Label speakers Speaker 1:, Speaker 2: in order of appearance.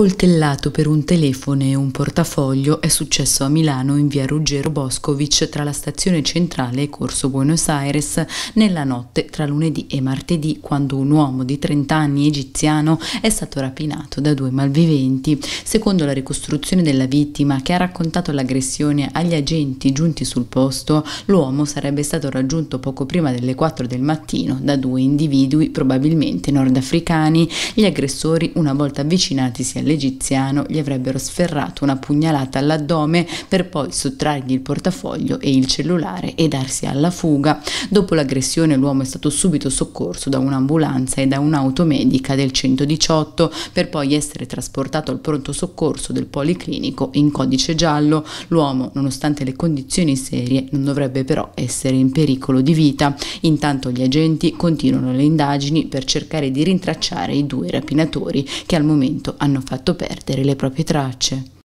Speaker 1: accoltellato per un telefono e un portafoglio è successo a Milano in via Ruggero Boscovic tra la stazione centrale e Corso Buenos Aires nella notte tra lunedì e martedì quando un uomo di 30 anni egiziano è stato rapinato da due malviventi. Secondo la ricostruzione della vittima che ha raccontato l'aggressione agli agenti giunti sul posto, l'uomo sarebbe stato raggiunto poco prima delle 4 del mattino da due individui probabilmente nordafricani. Gli aggressori una volta avvicinatisi alla l'egiziano gli avrebbero sferrato una pugnalata all'addome per poi sottrargli il portafoglio e il cellulare e darsi alla fuga. Dopo l'aggressione l'uomo è stato subito soccorso da un'ambulanza e da un'automedica del 118 per poi essere trasportato al pronto soccorso del policlinico in codice giallo. L'uomo, nonostante le condizioni serie, non dovrebbe però essere in pericolo di vita. Intanto gli agenti continuano le indagini per cercare di rintracciare i due rapinatori che al momento hanno fatto fatto perdere le proprie tracce.